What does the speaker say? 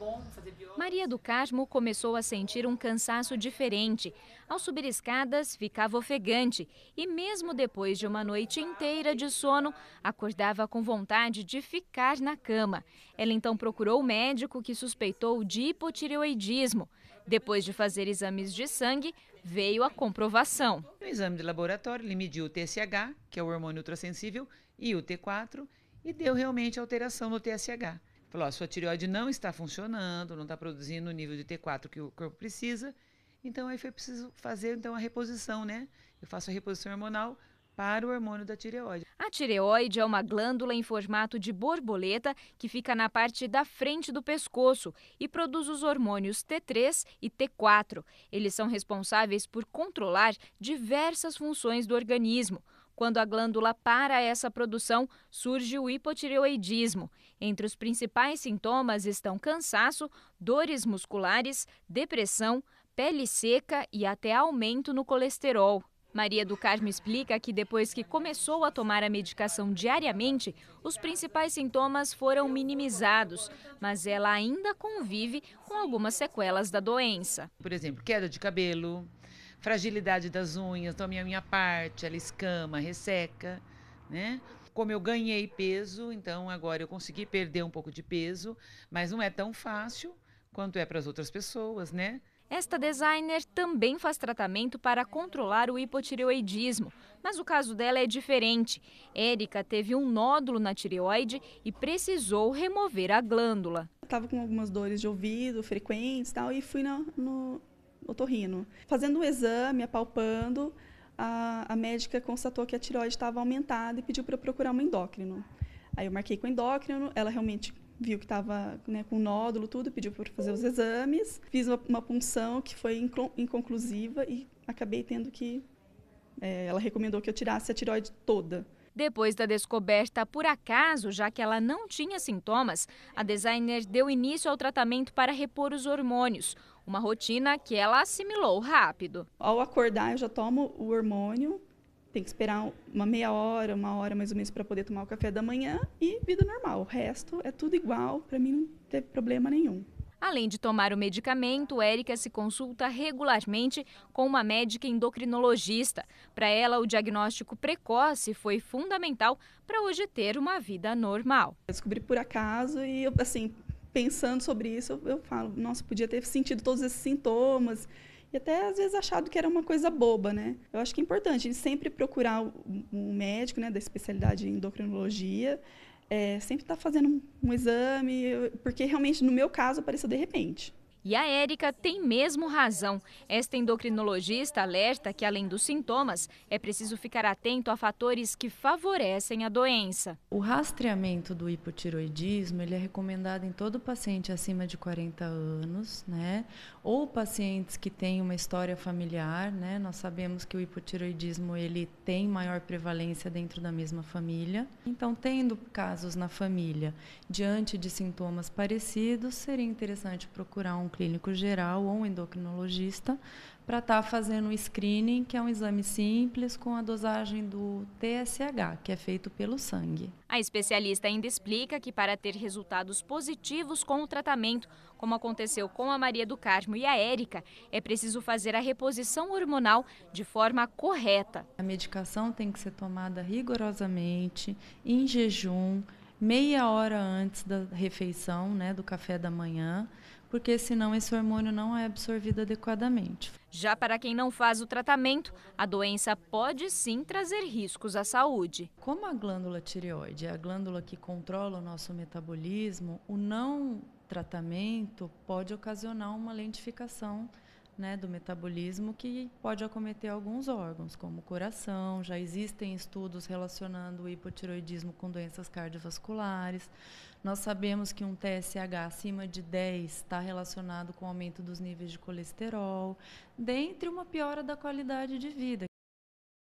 bom fazer Maria do Casmo começou a sentir um cansaço diferente. Ao subir escadas, ficava ofegante e, mesmo depois de uma noite inteira de sono, acordava com vontade de ficar na cama. Ela então procurou o médico que suspeitou de hipotireoidismo. Depois de fazer exames de sangue, veio a comprovação. No exame de laboratório, ele mediu o TSH, que é o hormônio ultrassensível, e o T4, e deu realmente alteração no TSH. Falou, a sua tireoide não está funcionando, não está produzindo o nível de T4 que o corpo precisa. Então aí foi preciso fazer então a reposição, né? Eu faço a reposição hormonal para o hormônio da tireoide. A tireoide é uma glândula em formato de borboleta que fica na parte da frente do pescoço e produz os hormônios T3 e T4. Eles são responsáveis por controlar diversas funções do organismo. Quando a glândula para essa produção, surge o hipotireoidismo. Entre os principais sintomas estão cansaço, dores musculares, depressão, pele seca e até aumento no colesterol. Maria do Carmo explica que depois que começou a tomar a medicação diariamente, os principais sintomas foram minimizados, mas ela ainda convive com algumas sequelas da doença. Por exemplo, queda de cabelo, fragilidade das unhas, tomei a minha parte, ela escama, resseca, né? Como eu ganhei peso, então agora eu consegui perder um pouco de peso, mas não é tão fácil quanto é para as outras pessoas, né? Esta designer também faz tratamento para controlar o hipotireoidismo, mas o caso dela é diferente. Érica teve um nódulo na tireoide e precisou remover a glândula. estava com algumas dores de ouvido frequentes tal, e fui no, no otorrino. Fazendo o exame, apalpando, a, a médica constatou que a tireoide estava aumentada e pediu para eu procurar um endócrino. Aí eu marquei com o endócrino, ela realmente viu que estava né, com nódulo, tudo, pediu para fazer os exames. Fiz uma, uma punção que foi inconclusiva e acabei tendo que. É, ela recomendou que eu tirasse a tireoide toda. Depois da descoberta por acaso, já que ela não tinha sintomas, a designer deu início ao tratamento para repor os hormônios uma rotina que ela assimilou rápido. Ao acordar, eu já tomo o hormônio, tem que esperar uma meia hora, uma hora mais ou menos para poder tomar o café da manhã e vida normal. O resto é tudo igual, para mim não teve problema nenhum. Além de tomar o medicamento, Érica se consulta regularmente com uma médica endocrinologista. Para ela, o diagnóstico precoce foi fundamental para hoje ter uma vida normal. Eu descobri por acaso e assim, pensando sobre isso, eu, eu falo, nossa, podia ter sentido todos esses sintomas e até às vezes achado que era uma coisa boba, né? Eu acho que é importante a gente sempre procurar um médico, né, da especialidade em endocrinologia, é, sempre estar tá fazendo um, um exame, porque realmente no meu caso apareceu de repente. E a Érica tem mesmo razão. Esta endocrinologista alerta que, além dos sintomas, é preciso ficar atento a fatores que favorecem a doença. O rastreamento do hipotiroidismo ele é recomendado em todo paciente acima de 40 anos, né? ou pacientes que têm uma história familiar. Né? Nós sabemos que o hipotiroidismo ele tem maior prevalência dentro da mesma família. Então, tendo casos na família diante de sintomas parecidos, seria interessante procurar um clínico geral ou um endocrinologista para estar tá fazendo um screening, que é um exame simples com a dosagem do TSH, que é feito pelo sangue. A especialista ainda explica que para ter resultados positivos com o tratamento, como aconteceu com a Maria do Carmo e a Érica, é preciso fazer a reposição hormonal de forma correta. A medicação tem que ser tomada rigorosamente, em jejum, meia hora antes da refeição, né, do café da manhã, porque senão esse hormônio não é absorvido adequadamente. Já para quem não faz o tratamento, a doença pode sim trazer riscos à saúde. Como a glândula tireoide é a glândula que controla o nosso metabolismo, o não tratamento pode ocasionar uma lentificação né, do metabolismo que pode acometer alguns órgãos, como o coração. Já existem estudos relacionando o hipotiroidismo com doenças cardiovasculares. Nós sabemos que um TSH acima de 10 está relacionado com o aumento dos níveis de colesterol, dentre uma piora da qualidade de vida,